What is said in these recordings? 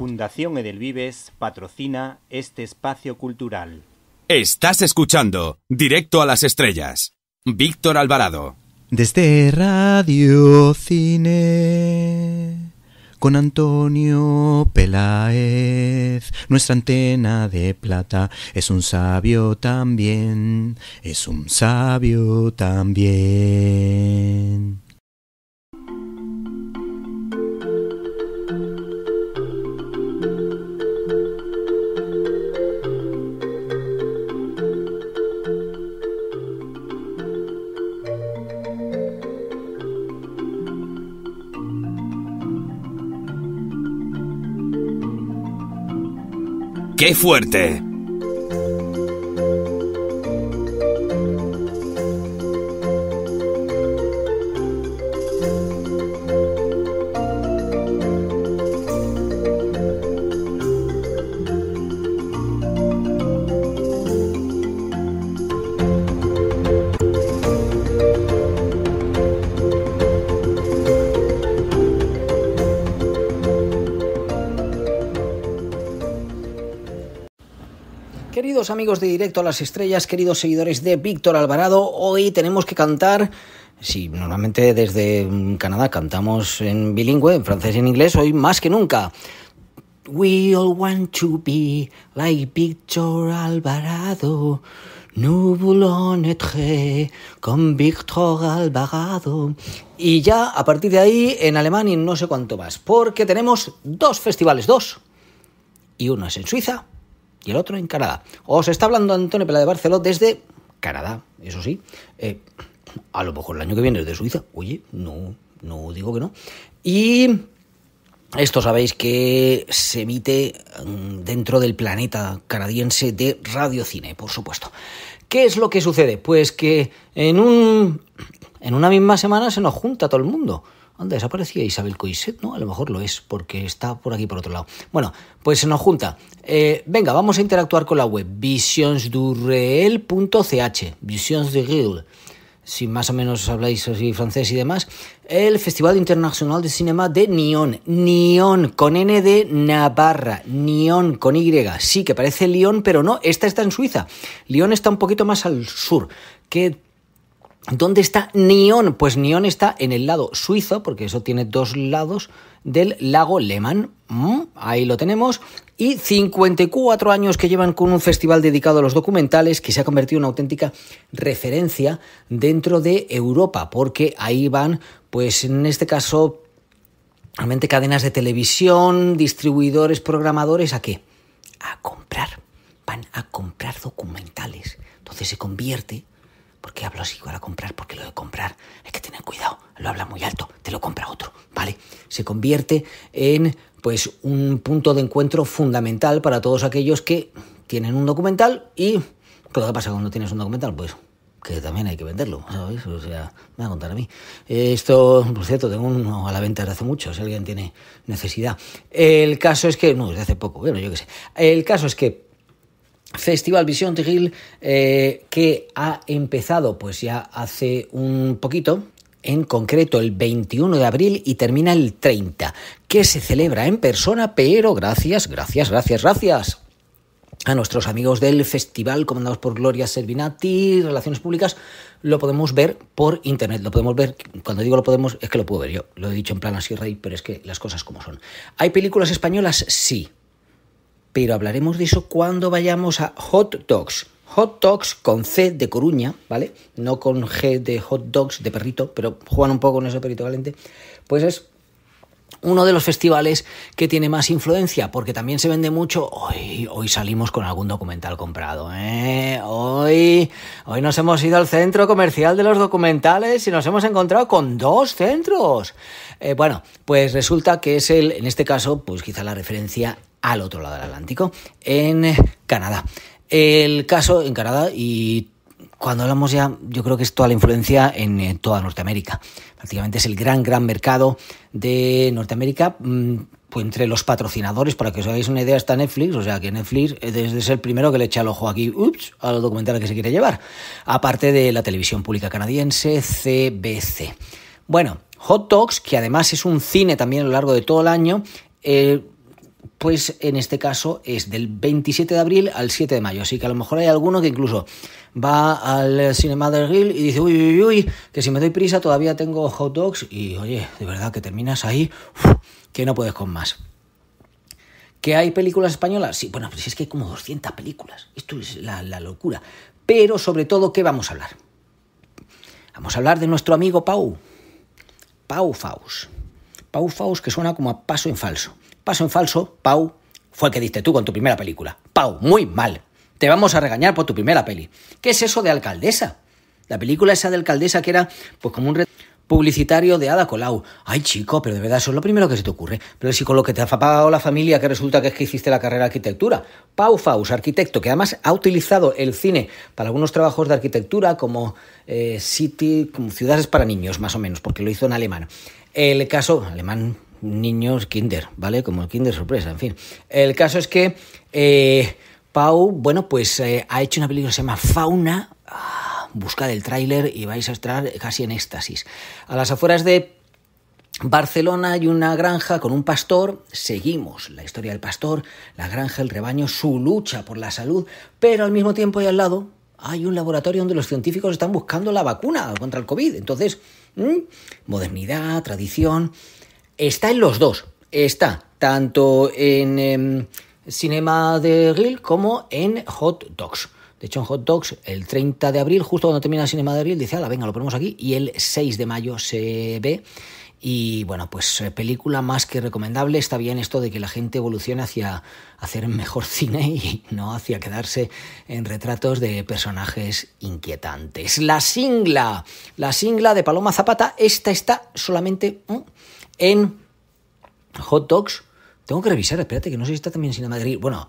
Fundación Edelvives patrocina este espacio cultural. Estás escuchando Directo a las Estrellas. Víctor Alvarado. Desde Radio Cine con Antonio Peláez. Nuestra antena de plata es un sabio también, es un sabio también. ¡Qué fuerte! Queridos amigos de Directo a las Estrellas, queridos seguidores de Víctor Alvarado, hoy tenemos que cantar. Si sí, normalmente desde mm, Canadá cantamos en bilingüe, en francés y en inglés, hoy más que nunca. We all want to be like Víctor Alvarado. Nous voulons être con Víctor Alvarado. Y ya a partir de ahí en alemán y no sé cuánto más, porque tenemos dos festivales, dos. Y uno es en Suiza y el otro en Canadá. Os está hablando Antonio Pela de Barceló desde Canadá, eso sí. Eh, a lo mejor el año que viene es de Suiza. Oye, no, no digo que no. Y esto sabéis que se emite mm, dentro del planeta canadiense de radiocine, por supuesto. ¿Qué es lo que sucede? Pues que en, un, en una misma semana se nos junta todo el mundo. Anda, desaparecía Isabel Coixet, ¿no? A lo mejor lo es, porque está por aquí, por otro lado. Bueno, pues se nos junta. Eh, venga, vamos a interactuar con la web Visions de Visionsdureel. Si más o menos habláis así francés y demás, el Festival Internacional de Cinema de Nyon. Nyon, con N de Navarra. Nyon, con Y. Sí, que parece Lyon, pero no, esta está en Suiza. Lyon está un poquito más al sur. Que ¿Dónde está Nión? Pues Neón está en el lado suizo, porque eso tiene dos lados del lago Lehmann. Mm, ahí lo tenemos. Y 54 años que llevan con un festival dedicado a los documentales que se ha convertido en una auténtica referencia dentro de Europa, porque ahí van, pues en este caso, realmente cadenas de televisión, distribuidores, programadores, ¿a qué? A comprar. Van a comprar documentales. Entonces se convierte ¿Por qué hablo así a comprar? Porque lo de comprar hay que tener cuidado. Lo habla muy alto, te lo compra otro, ¿vale? Se convierte en pues un punto de encuentro fundamental para todos aquellos que tienen un documental y ¿qué que pasa cuando tienes un documental? Pues que también hay que venderlo, ¿sabes? O sea, me va a contar a mí. Esto, por cierto, tengo uno a la venta desde hace mucho, si alguien tiene necesidad. El caso es que, no, desde hace poco, bueno, yo qué sé. El caso es que Festival Visión Tigil eh, que ha empezado pues ya hace un poquito, en concreto el 21 de abril y termina el 30, que se celebra en persona, pero gracias, gracias, gracias, gracias a nuestros amigos del festival comandados por Gloria Servinati, Relaciones Públicas, lo podemos ver por internet, lo podemos ver, cuando digo lo podemos, es que lo puedo ver yo, lo he dicho en plan así, Rey, pero es que las cosas como son. ¿Hay películas españolas? Sí, pero hablaremos de eso cuando vayamos a hot dogs. Hot dogs con C de Coruña, ¿vale? No con G de hot dogs de perrito, pero juegan un poco con eso, perrito caliente. Pues es uno de los festivales que tiene más influencia, porque también se vende mucho. Hoy, hoy salimos con algún documental comprado, ¿eh? Hoy, hoy nos hemos ido al centro comercial de los documentales y nos hemos encontrado con dos centros. Eh, bueno, pues resulta que es el, en este caso, pues quizá la referencia al otro lado del Atlántico, en eh, Canadá. El caso en Canadá y cuando hablamos ya, yo creo que es toda la influencia en eh, toda Norteamérica. Prácticamente es el gran, gran mercado de Norteamérica. Mm, pues entre los patrocinadores, para que os hagáis una idea, está Netflix. O sea que Netflix desde ser el primero que le echa el ojo aquí, ups, al documental que se quiere llevar. Aparte de la televisión pública canadiense, CBC. Bueno, Hot Talks, que además es un cine también a lo largo de todo el año, eh, pues en este caso es del 27 de abril al 7 de mayo. Así que a lo mejor hay alguno que incluso va al Cinema del Grill y dice, uy, uy, uy, que si me doy prisa todavía tengo hot dogs y oye, de verdad que terminas ahí, que no puedes con más. ¿Que hay películas españolas? Sí, bueno, pues es que hay como 200 películas. Esto es la, la locura. Pero sobre todo, ¿qué vamos a hablar? Vamos a hablar de nuestro amigo Pau. Pau faus Pau Faust que suena como a paso en falso en falso, Pau, fue el que diste tú con tu primera película. Pau, muy mal. Te vamos a regañar por tu primera peli. ¿Qué es eso de alcaldesa? La película esa de alcaldesa que era pues como un publicitario de Ada Colau. Ay, chico, pero de verdad eso es lo primero que se te ocurre. Pero si con lo que te ha pagado la familia, que resulta que es que hiciste la carrera de arquitectura. Pau Faus, arquitecto, que además ha utilizado el cine para algunos trabajos de arquitectura como eh, City, como ciudades para niños, más o menos, porque lo hizo en alemán. El caso alemán niños kinder, ¿vale? Como el kinder sorpresa, en fin. El caso es que eh, Pau, bueno, pues eh, ha hecho una película que se llama Fauna. Ah, busca del el tráiler y vais a estar casi en éxtasis. A las afueras de Barcelona hay una granja con un pastor, seguimos la historia del pastor, la granja, el rebaño, su lucha por la salud, pero al mismo tiempo ahí al lado hay un laboratorio donde los científicos están buscando la vacuna contra el COVID. Entonces, mm, modernidad, tradición, Está en los dos. Está tanto en em, Cinema de Grill como en Hot Dogs. De hecho, en Hot Dogs, el 30 de abril, justo cuando termina el Cinema de Abril, dice, ala, venga, lo ponemos aquí. Y el 6 de mayo se ve. Y bueno, pues eh, película más que recomendable. Está bien esto de que la gente evolucione hacia hacer mejor cine y no hacia quedarse en retratos de personajes inquietantes. La singla, la singla de Paloma Zapata, esta está solamente... Mm, en Hot Dogs. Tengo que revisar, espérate, que no sé si está también Sin Madrid. Bueno,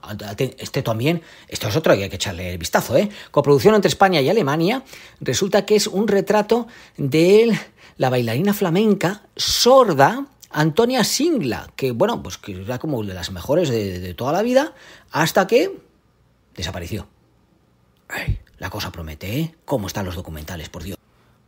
este también, esto es otro y hay que echarle el vistazo, ¿eh? Coproducción entre España y Alemania. Resulta que es un retrato de la bailarina flamenca sorda Antonia Singla, que bueno, pues que era como de las mejores de, toda la vida, hasta que desapareció. la cosa promete, ¿eh? ¿Cómo están los documentales, por Dios?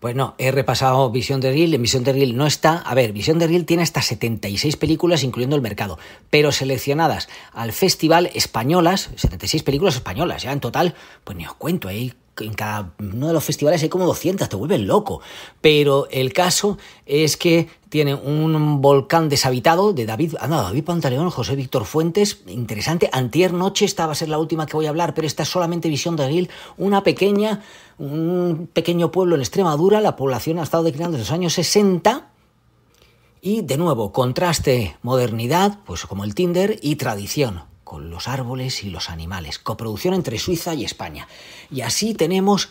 Pues no, he repasado Visión de Reel, en Visión de Reel no está. A ver, Visión de Reel tiene hasta 76 películas, incluyendo el mercado, pero seleccionadas al festival españolas, 76 películas españolas, ya en total, pues ni os cuento, ahí en cada uno de los festivales hay como 200, te vuelves loco. Pero el caso es que tiene un volcán deshabitado de David, David Pantaleón, José Víctor Fuentes, interesante. Antier noche, esta va a ser la última que voy a hablar, pero esta es solamente Visión de Aguil, una pequeña, un pequeño pueblo en Extremadura, la población ha estado declinando desde los años 60. Y de nuevo, contraste modernidad, pues como el Tinder, y tradición, con los árboles y los animales, coproducción entre Suiza y España. Y así tenemos,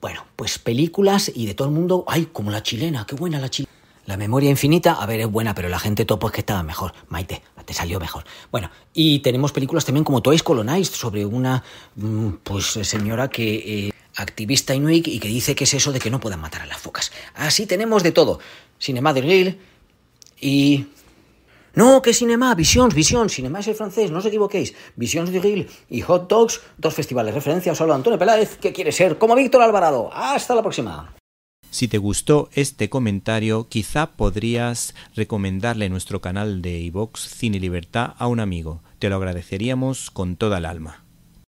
bueno, pues películas y de todo el mundo, ay, como la chilena, qué buena la chilena. La memoria infinita, a ver, es buena, pero la gente topo es que estaba mejor. Maite, te salió mejor. Bueno, y tenemos películas también como Toys Colonized sobre una, mm, pues, señora que... Eh, activista inuit y que dice que es eso de que no puedan matar a las focas. Así tenemos de todo. Cinema del Grill y no, que Cinema, Visions, Visions, Cinema es el francés, no os equivoquéis. Visions de Gil y Hot Dogs, dos festivales de referencia. Os hablo Antonio Peláez, que quiere ser como Víctor Alvarado. Hasta la próxima. Si te gustó este comentario, quizá podrías recomendarle nuestro canal de iVox Cine Libertad a un amigo. Te lo agradeceríamos con toda el alma.